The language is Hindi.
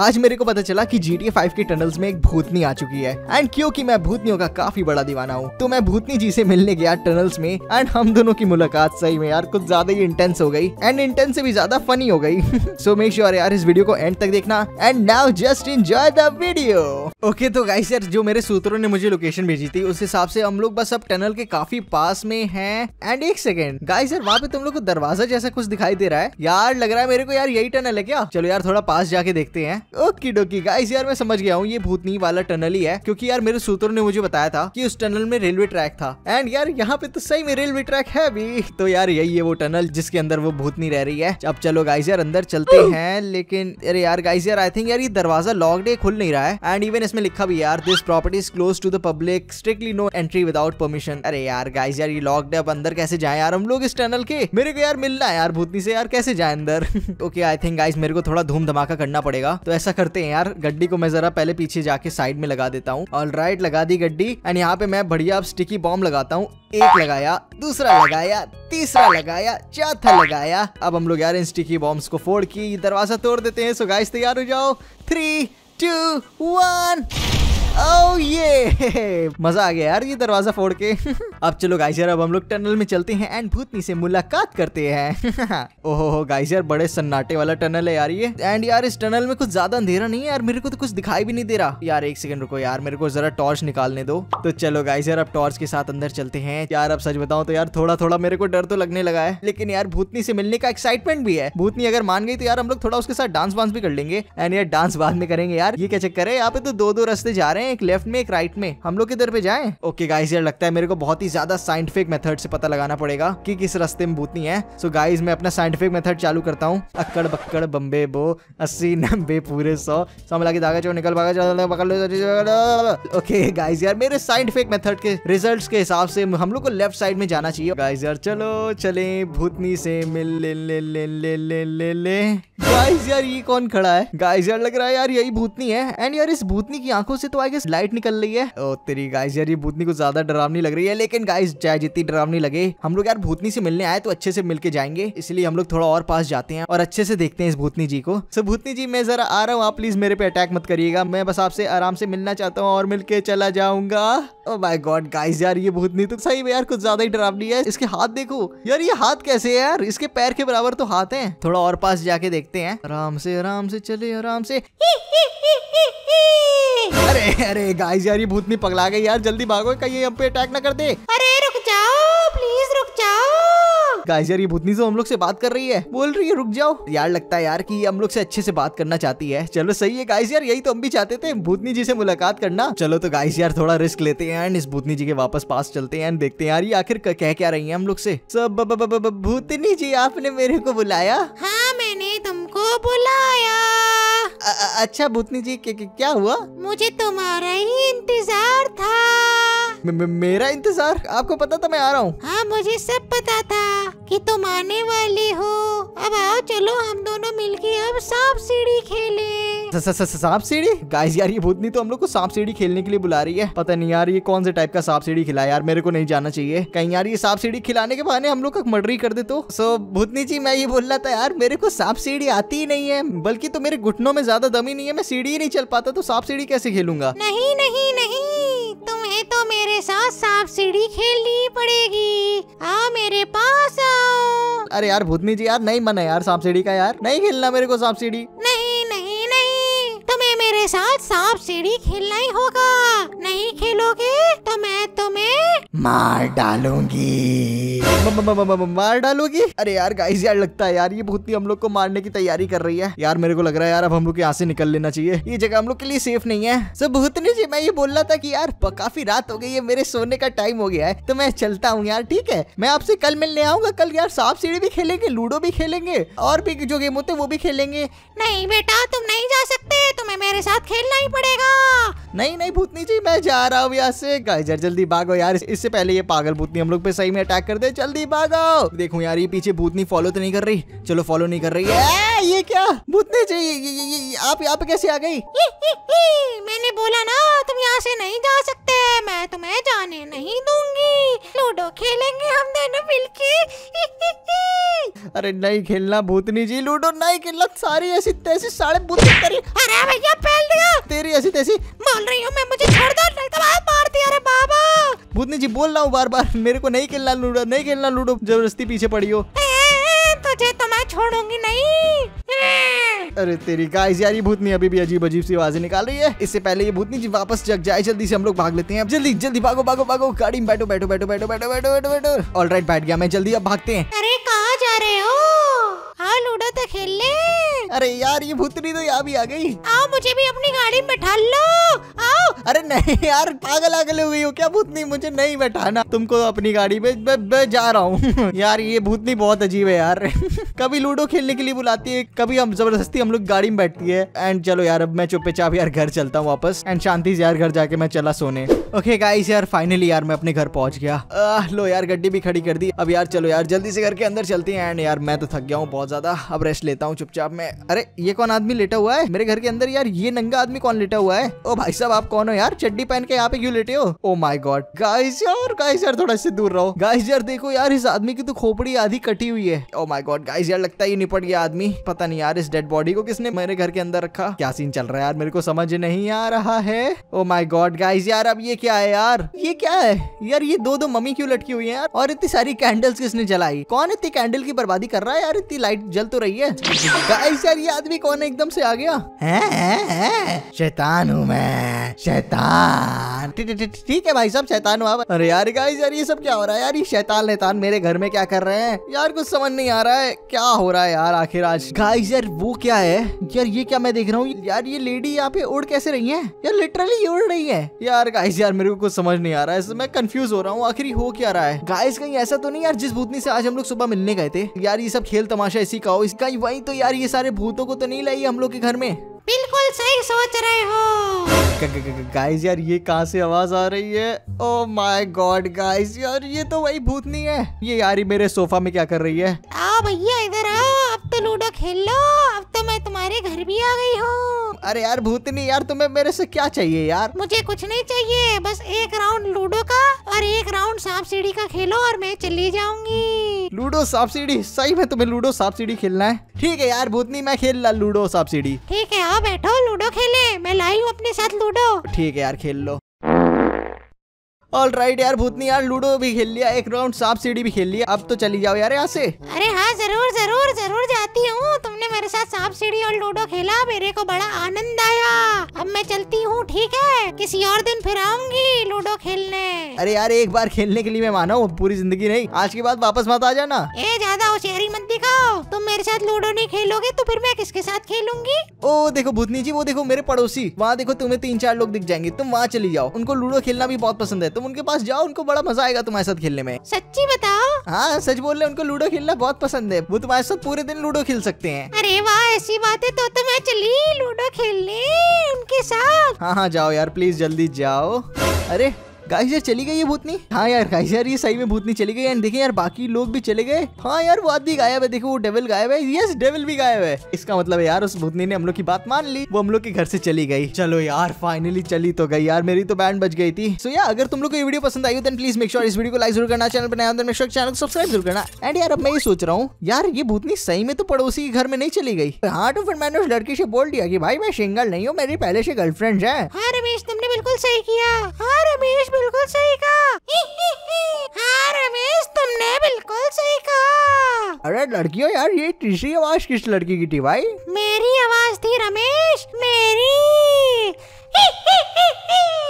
आज मेरे को पता चला कि जी टी फाइव टनल्स में एक भूतनी आ चुकी है एंड क्योंकि मैं भूतनियों का काफी बड़ा दीवाना हूँ तो मैं भूतनी जी से मिलने गया टनल्स में एंड हम दोनों की मुलाकात सही में यार कुछ ज्यादा ही इंटेंस हो गई एंड इंटेंस से भी ज्यादा फनी हो गई सो मेक श्योर यार इस वीडियो को एंड तक देखना and now just enjoy the video okay तो गाई सर जो मेरे सूत्रों ने मुझे लोकेशन भेजी थी उस हिसाब से हम लोग बस अब टनल के काफी पास में है एंड एक सेकेंड गाई सर वहाँ पे तुम लोग को दरवाजा जैसा कुछ दिखाई दे रहा है यार लग रहा है मेरे को यार यही टनल है क्या चलो यार थोड़ा पास जाके देखते हैं ओकी डोकी गाइस यार मैं समझ गया हूँ ये भूतनी वाला टनल ही है क्योंकि यार मेरे सूत्रों ने मुझे बताया था कि उस टनल में रेलवे ट्रैक था एंड यार यहाँ पे तो सही में रेलवे ट्रैक है भी तो यार यही है वो टनल जिसके अंदर वो भूतनी रह रही है अब चलो गाइस यार अंदर चलते हैं लेकिन अरे यार गाइस यार आई थिंक यार ये दरवाजा लॉकड है खुल नहीं रहा है एंड इवन इसमें लिखा भी यार this property is close to the public strictly no entry without permission अरे यार गाइस यार ये लॉकड है अब अंदर कैसे जाए यार हम लोग इस टनल के मेरे को यार मिलना है यार भूतनी से यार कैसे जाए अंदर ओके आई थिंक गाइस मेरे को थोड़ा धूम धमाका करना पड़ेगा तो तो ऐसा करते हैं यार गड्डी को मैं जरा पहले पीछे जाके साइड में लगा देता हूँ ऑल राइट लगा दी गड्डी एंड यहाँ पे मैं बढ़िया अब स्टिकी बॉम्ब लगाता हूँ एक लगाया दूसरा लगाया तीसरा लगाया चौथा लगाया अब हम लोग यार इन स्टिकी बॉम्ब को फोड़ की दरवाजा तोड़ देते हैं सो गाइस तैयार हो जाओ three two one oh oh, ये मजा आ गया यार ये दरवाजा फोड़ के अब चलो गाइस यार अब हम लोग टनल में चलते हैं एंड भूतनी से मुलाकात करते हैं ओहो हो गाइस यार बड़े सन्नाटे वाला टनल है यार ये एंड यार इस टनल में कुछ ज्यादा अंधेरा नहीं है यार मेरे को तो कुछ दिखाई भी नहीं दे रहा यार एक सेकंड रुको यार मेरे को जरा टॉर्च निकालने दो तो चलो गाइस यार अब टॉर्च के साथ अंदर चलते हैं यार अब सच बताओ तो यार थोड़ा थोड़ा मेरे को डर तो लगने लगा है लेकिन यार भूतनी से मिलने का एक्साइटमेंट भी है भूतनी अगर मान गई तो यार हम लोग थोड़ा उसके साथ डांस वांस भी कर लेंगे एंड यार डांस बाद में करेंगे यार ये क्या चक्कर है यहाँ पे तो दो दो रास्ते जा रहे हैं रहे हैं एक लेफ्ट में एक राइट में हम लोग किधर पे जाए ओके गाइज यार लगता है मेरे को बहुत ही ज्यादा साइंटिफिक मेथड से पता लगाना पड़ेगा कि किस रस्ते में भूतनी है सो so, गाइज मैं अपना साइंटिफिक मेथड चालू करता हूँ अक्कड़ बक्कड़ बम्बे बो अस्सी नब्बे पूरे सौ सो मिला के धागा चो निकल भागा ओके गाइज यार मेरे साइंटिफिक मेथड के रिजल्ट के हिसाब से हम लोग को लेफ्ट साइड में जाना चाहिए गाइज यार चलो चले भूतनी से मिल ले ले ले ले ले ले ले गाइस यार ये कौन खड़ा है गाइस यार लग रहा है यार यही भूतनी है एंड यार इस भूतनी की आंखों से तो आई आगे लाइट निकल रही है ओ तेरी गाइस यार ये भूतनी को ज्यादा डरावनी लग रही है लेकिन गाइस चाहे जितनी डरावनी लगे हम लोग यार भूतनी से मिलने आए तो अच्छे से मिलके जाएंगे इसलिए हम लोग थोड़ा और पास जाते हैं और अच्छे से देखते हैं इस भूतनी जी को सो भूतनी जी मैं जरा आ रहा हूँ आप प्लीज मेरे पे अटैक मत करिएगा मैं बस आपसे आराम से मिलना चाहता हूँ और मिलकर चला जाऊंगा ओ माय गॉड गाइस यार ये भूतनी तो सही में यार कुछ ज्यादा ही डरावनी है इसके हाथ देखो यार ये हाथ कैसे है यार इसके पैर के बराबर तो हाथ है थोड़ा और पास जाके देखते हैं आराम से आराम से चले आराम से अरे अरे गाइस यार ये भूतनी पगला गई यार जल्दी भागो कहीं ये हम पे अटैक ना कर दे अरे रुक जाओ प्लीज रुक जाओ गाइस यार ये भूतनी से हम लोग से बात कर रही है बोल रही है रुक जाओ यार लगता है यार कि ये हम लोग से अच्छे से बात करना चाहती है चलो सही है गाइस यार यही तो हम भी चाहते थे भूतनी जी से मुलाकात करना चलो तो गाइस यार थोड़ा रिस्क लेते हैं एंड इस भूतनी जी के वापस पास चलते हैं एंड देखते हैं यार ये आखिर कह क्या रही है हम लोग से सब भूतनी जी आपने मेरे को बुलाया हाँ मैंने तुमको बुलाया अच्छा भूतनी जी क्या हुआ मुझे तुम्हारा ही इंतजार था मेरा इंतजार आपको पता था मैं आ रहा हूँ हाँ मुझे सब पता था कि तुम आने वाले हो अब आओ चलो हम दोनों मिलके अब सांप सीढ़ी खेले सांप सीढ़ी गाइस यार ये भूतनी तो हम लोग को सांप सीढ़ी खेलने के लिए बुला रही है पता नहीं यार ये कौन से टाइप का सांप सीढ़ी खिला यार मेरे को नहीं जाना चाहिए कहीं यार ये सांप सीढ़ी खिलाने के बहाने हम लोग का ही कर दे तो सो भूतनी जी मैं ये बोल रहा था यार मेरे को सांप सीढ़ी आती ही नहीं है बल्कि तो मेरे घुटनों में ज्यादा दम ही नहीं है मैं सीढ़ी ही नहीं चल पाता तो सांप सीढ़ी कैसे खेलूंगा नहीं नहीं नहीं तुम्हें तो मेरे साथ सांप सीढ़ी खेलनी पड़ेगी आ मेरे पास आओ अरे यार भूतनी जी यार नहीं मना यार सांप सीढ़ी का यार नहीं खेलना मेरे को सांप सीढ़ी साथ सांप सीढ़ी खेलना ही होगा नहीं खेलोगे मार डालूंगी मार डालोगी अरे यार गाइस यार लगता है यार ये भूतनी हम लोग को मारने की तैयारी कर रही है यार मेरे को लग रहा है यार अब हम लोग यहाँ से निकल लेना चाहिए ये जगह हम लोग के लिए सेफ नहीं है सर भूतनी जी मैं ये बोल रहा था की यार काफी रात हो गई है मेरे सोने का टाइम हो गया है तो मैं चलता हूँ यार ठीक है मैं आपसे कल मिलने आऊंगा कल यार सांप सीढ़ी भी खेलेंगे लूडो भी खेलेंगे और भी जो गेम होते वो भी खेलेंगे नहीं बेटा तुम नहीं जा सकते तुम्हें मेरे साथ खेलना ही पड़ेगा नहीं नहीं भूतनी जी मैं जा रहा हूँ यहाँ से गाइजर जल्दी भागो यार इससे पहले ये पागल भूतनी हम लोग पे सही में अटैक कर दे जल्दी भागो देखो यार ये पीछे भूतनी फॉलो तो नहीं कर रही चलो फॉलो नहीं कर रही है ये क्या भूतनी जी ये, ये, ये, आप यहाँ पे कैसे आ गई मैंने बोला ना तुम यहाँ से नहीं जा सकते मैं तुम्हें जाने नहीं दूंगी लूडो खेलेंगे हम दोनों मिलकर अरे नहीं खेलना भूतनी जी लूडो नहीं खेलना सारी ऐसी तैसी सारे भूतनी करी अरे भैया फैल दिया तेरी ऐसी तैसी मान रही हूँ मैं मुझे छोड़ दो तो मार दिया अरे बाबा भूतनी जी बोल रहा हूँ बार बार मेरे को नहीं खेलना लूडो नहीं खेलना लूडो जबरदस्ती पीछे पड़ी हो तुझे तो मैं छोड़ूंगी नहीं अरे तेरी गाइस यार ये भूतनी अभी भी अजीब अजीब सी आवाजें निकाल रही है इससे पहले ये भूतनी जी वापस जग जाए जल्दी से हम लोग भाग लेते हैं अब जल्दी जल्दी भागो भागो भागो गाड़ी में बैठो बैठो बैठो बैठो बैठो बैठो बैठो बैठो ऑल राइट बैठ गया मैं जल्दी अब भागते हैं अरे अरे यार ये भूतनी तो यहाँ भी आ गई मुझे भी अपनी गाड़ी में बैठा लो आओ अरे नहीं यार पागल आगल हुई हो क्या भूतनी मुझे नहीं बैठाना तुमको अपनी गाड़ी में जा रहा हूँ यार ये भूतनी बहुत अजीब है यार कभी लूडो खेलने के लिए बुलाती है कभी हम जबरदस्ती हम लोग गाड़ी में बैठती है एंड चलो यार अब मैं चाप यार घर चलता हूँ वापस एंड शांति से यार घर जाके मैं चला सोने ओके गाइस यार फाइनली यार मैं अपने घर पहुंच गया आ, लो यार गड्डी भी खड़ी कर दी अब यार चलो यार जल्दी से घर के अंदर चलती है एंड यार मैं तो थक गया हूँ बहुत ज्यादा अब रेस्ट लेता हूँ चुपचाप मैं अरे ये कौन आदमी लेटा हुआ है मेरे घर के अंदर यार यार ये नंगा आदमी कौन लेटा हुआ है ओ भाई साहब आप कौन हो यार चड्डी पहन के यहाँ पे क्यों लेटे हो ओ माई गॉड गाइस यार गाइस यार थोड़ा इससे दूर रहो गाइस यार देखो यार इस आदमी की तो खोपड़ी आधी कटी हुई है ओ माई गॉड गाइस यार लगता है ये निपट गया आदमी पता नहीं यार इस डेड बॉडी को किसने मेरे घर के अंदर रखा क्या सीन चल रहा है यार मेरे को समझ नहीं आ रहा है ओ माई गॉड गाइस यार अब ये क्या है यार ये क्या है यार ये दो दो मम्मी क्यों लटकी हुई है यार और इतनी सारी कैंडल्स किसने जलाई कौन इतनी कैंडल की बर्बादी कर रहा है यार इतनी लाइट जल तो रही है गाइस यार ये आदमी कौन है एकदम से आ गया है शैतान हूँ मैं शैतान ठीक है भाई साहब शैतान हूँ अरे यार गाइस यार ये सब क्या हो रहा है यार ये शैतान नेतान मेरे घर में क्या कर रहे हैं यार कुछ समझ नहीं आ रहा है क्या हो रहा है यार आखिर आज गाइस यार वो क्या है यार ये क्या मैं देख रहा हूँ यार ये लेडी यहाँ पे उड़ कैसे रही है यार लिटरली ये उड़ रही है यार गाइस यार मेरे को कुछ समझ नहीं आ रहा है मैं कंफ्यूज हो रहा हूँ आखिर हो क्या रहा है गाइस कहीं ऐसा तो नहीं यार जिस भूतनी से आज हम लोग सुबह मिलने गए थे यार ये सब खेल तमाशा इसी का हो इसका वही तो यार ये सारे भूतों को तो नहीं लाई हम लोग के घर में बिल्कुल सही सोच रहे हो गाइस यार ये कहाँ से आवाज आ रही है ओ माय गॉड गाइस यार ये तो वही भूतनी है ये यारी मेरे सोफा में क्या कर रही है आ भैया इधर आ तो लूडो खेल लो अब तो मैं तुम्हारे घर भी आ गई हूँ अरे यार भूतनी यार तुम्हें मेरे से क्या चाहिए यार मुझे कुछ नहीं चाहिए बस एक राउंड लूडो का और एक राउंड सांप सीढ़ी का खेलो और मैं चली जाऊंगी लूडो सांप सीढ़ी सही में तुम्हें लूडो सांप सीढ़ी खेलना है ठीक है यार भूतनी मैं खेल ला लूडो सांप सीढ़ी ठीक है आओ बैठो लूडो खेले मैं लाई हूँ अपने साथ लूडो ठीक है यार खेल लो ऑल राइट right, यार भूतनी यार लूडो भी खेल लिया एक राउंड सांप सीढ़ी भी खेल लिया अब तो चली जाओ यार यहाँ से अरे हाँ जरूर जरूर जरूर जाती हूँ तुमने मेरे साथ सांप सीढ़ी और लूडो खेला मेरे को बड़ा आनंद आया अब मैं चलती हूँ ठीक है किसी और दिन फिर आऊंगी लूडो खेलने अरे यार एक बार खेलने के लिए मैं माना हूँ पूरी जिंदगी नहीं आज के बाद वापस मत आ जाना ए ज्यादा होशियारी मत दिखाओ तुम साथ लूडो नहीं खेलोगे तो फिर मैं किसके साथ खेलूंगी ओ देखो भूतनी जी वो देखो मेरे पड़ोसी वहाँ देखो तुम्हें तीन चार लोग दिख जाएंगे तुम वहाँ चली जाओ उनको लूडो खेलना भी बहुत पसंद है तुम उनके पास जाओ उनको बड़ा मजा आएगा तुम्हारे साथ खेलने में सच्ची बताओ हाँ सच बोल रहे उनको लूडो खेलना बहुत पसंद है वो तुम्हारे साथ पूरे दिन लूडो खेल सकते हैं अरे वाह ऐसी बात है तो तो मैं चली लूडो खेलने उनके साथ हाँ हाँ जाओ यार प्लीज जल्दी जाओ अरे गाइस यार चली गई ये भूतनी हाँ यार गाइस यार ये सही में भूतनी चली गई एंड देखिए यार बाकी लोग भी चले गए हाँ यार वो आदमी गायब है देखो वो डेविल गायब है यस डेविल भी गायब है इसका मतलब है यार उस भूतनी ने हम लोग की बात मान ली वो हम लोग के घर से चली गई चलो यार फाइनली चली तो गई यार मेरी तो बैंड बच गई थी सो so, या अगर तुम लोग को ये वीडियो पसंद आई हो तो प्लीज मेक श्योर इस वीडियो को लाइक जरूर करना चैनल बनाया मेक श्योर चैनल को सब्सक्राइब जरूर करना एंड यार अब मैं ये सोच रहा हूँ यार ये भूतनी सही में तो पड़ोसी के घर में नहीं चली गई हाँ तो फिर मैंने उस लड़की से बोल दिया कि भाई मैं सिंगल नहीं हूँ मेरी पहले से गर्लफ्रेंड है बिल्कुल सही किया हाँ रमेश बिल्कुल सही कहा हाँ रमेश तुमने बिल्कुल सही कहा अरे लड़कियों यार ये तीसरी आवाज किस लड़की की थी भाई मेरी आवाज थी रमेश मेरी ही ही ही ही।